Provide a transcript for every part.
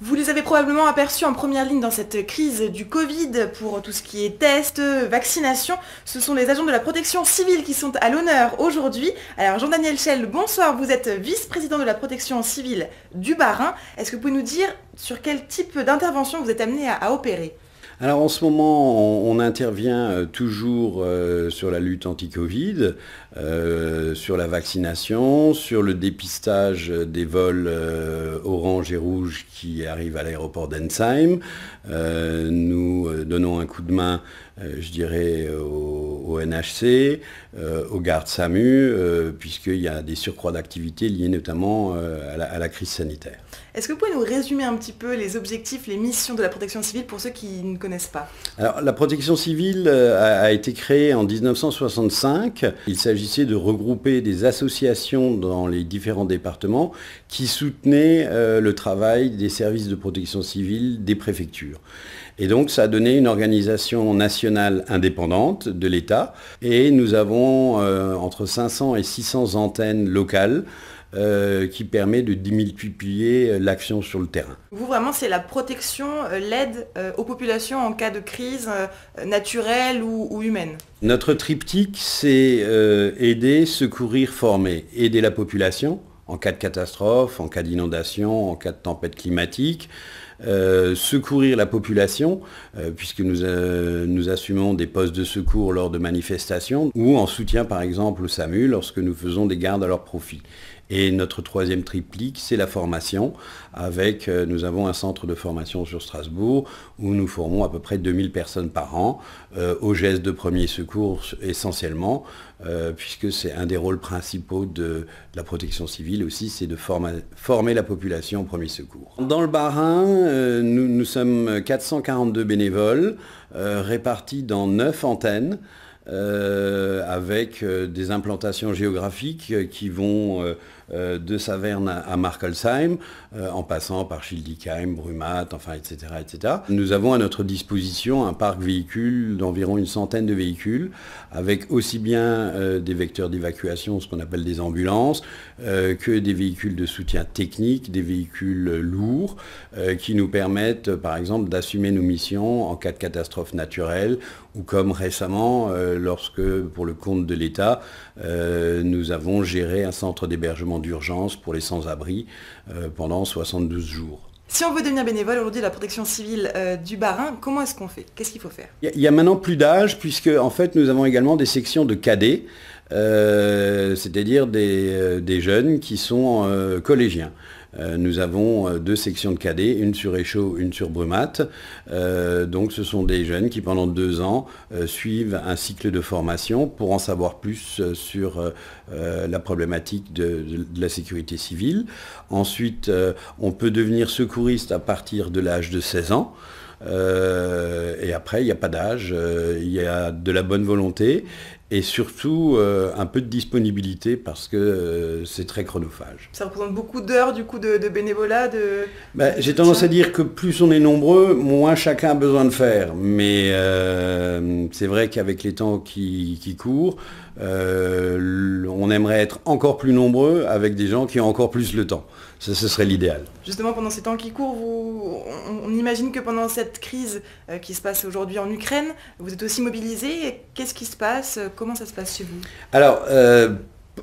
Vous les avez probablement aperçus en première ligne dans cette crise du Covid pour tout ce qui est tests, vaccination. Ce sont les agents de la protection civile qui sont à l'honneur aujourd'hui. Alors Jean-Daniel Schell, bonsoir, vous êtes vice-président de la protection civile du Barin. Est-ce que vous pouvez nous dire sur quel type d'intervention vous êtes amené à opérer alors en ce moment, on, intervient euh, toujours euh, sur la lutte anti-Covid, euh, sur la vaccination, sur le dépistage des vols orange et rouge qui arrivent à l'aéroport d'Ensheim. nous donnons un coup de main, je dirais, au, NHC, aux gardes SAMU, puisqu'il y a des surcroîts d'activité liés notamment à la, crise sanitaire. Est-ce que vous pouvez nous résumer un petit peu les objectifs, les missions de la protection civile pour ceux qui ne connaissent la protection civile euh, a, été créée en 1965. Il s'agissait de regrouper des associations dans les différents départements qui soutenaient euh, le travail des services de protection civile des préfectures. Et donc ça a donné une organisation nationale indépendante de l'État et nous avons euh, entre 500 et 600 antennes locales euh, qui permet de démultiplier euh, l'action sur le terrain. Vous, vraiment, c'est la protection, euh, l'aide aux populations en cas de crise naturelle ou, humaine Notre triptyque, c'est aider, secourir, former. Aider la population en cas de catastrophe, en cas d'inondation, en cas de tempête climatique. secourir la population, puisque nous, nous, assumons des postes de secours lors de manifestations, ou en soutien par exemple au SAMU lorsque nous faisons des gardes à leur profit. Et notre troisième triplique, c'est la formation. Avec, euh, nous avons un centre de formation sur Strasbourg où nous formons à peu près 2000 personnes par an euh, aux gestes de premiers secours essentiellement, euh, puisque c'est un des rôles principaux de, la protection civile aussi, c'est de former la population au premier secours. Dans le Barin, rhin nous, nous, sommes 442 bénévoles répartis dans 9 antennes. avec des implantations géographiques qui vont euh, de Saverne à, Markholzheim, euh, en passant par Schildikheim, Brumat, enfin, etc., etc. Nous avons à notre disposition un parc véhicule d'environ une centaine de véhicules, avec aussi bien euh, des vecteurs d'évacuation, ce qu'on appelle des ambulances, que des véhicules de soutien technique, des véhicules lourds, qui nous permettent, par exemple, d'assumer nos missions en cas de catastrophe naturelle ou comme récemment, lorsque, pour le compte de l'État, nous avons géré un centre d'hébergement d'urgence pour les sans-abri euh, pendant 72 jours. Si on veut devenir bénévole aujourd'hui de la protection civile euh, du Barin, comment est-ce qu'on fait Qu'est-ce qu'il faut faire Il y, a maintenant plus d'âge puisque en fait nous avons également des sections de cadets, euh, c'est-à-dire des, jeunes qui sont collégiens. Euh, nous avons euh, deux sections de cadets, une sur Échaud, une sur brumate. Euh, donc ce sont des jeunes qui pendant deux ans suivent un cycle de formation pour en savoir plus sur la problématique de, la sécurité civile. Ensuite, on peut devenir secouriste à partir de l'âge de 16 ans. et après, il n'y a pas d'âge, il y a de la bonne volonté et surtout euh, un peu de disponibilité parce que euh, c'est très chronophage. Ça représente beaucoup d'heures du coup de, bénévolat bah, de... J'ai tendance à dire que plus on est nombreux, moins chacun a besoin de faire. Mais euh, c'est vrai qu'avec les temps qui, courent, on aimerait être encore plus nombreux avec des gens qui ont encore plus le temps. Ça, ce serait l'idéal. Justement, pendant ces temps qui courent, on, on, imagine que pendant cette crise qui se passe aujourd'hui en Ukraine, vous êtes aussi mobilisés. Qu'est-ce qui se passe Comment ça se passe chez vous Alors, euh,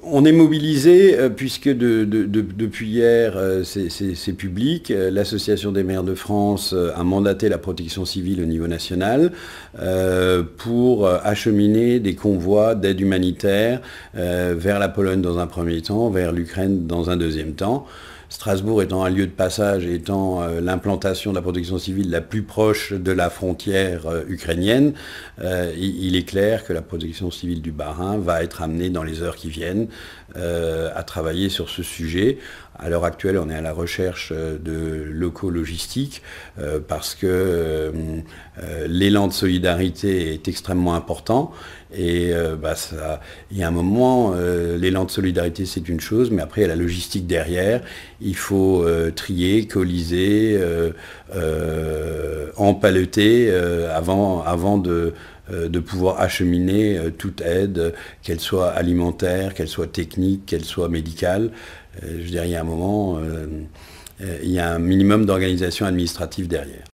on est mobilisé euh, puisque depuis hier, euh, c'est public. L'Association des maires de France a mandaté la protection civile au niveau national pour acheminer des convois d'aide humanitaire vers la Pologne dans un premier temps, vers l'Ukraine dans un deuxième temps. Strasbourg étant un lieu de passage, et étant euh, l'implantation de la protection civile la plus proche de la frontière euh, ukrainienne, euh, il, est clair que la protection civile du bas va être amenée dans les heures qui viennent à travailler sur ce sujet. À l'heure actuelle, on est à la recherche de locaux logistiques parce que l'élan de solidarité est extrêmement important. Et bah, il y a un moment, l'élan de solidarité c'est une chose, mais après il y a la logistique derrière il faut euh, trier, coliser, euh, euh, empaleter avant, avant de, de pouvoir acheminer toute aide, qu'elle soit alimentaire, qu'elle soit technique, qu'elle soit médicale. je dirais, il y a un moment, il y a un minimum d'organisation administrative derrière.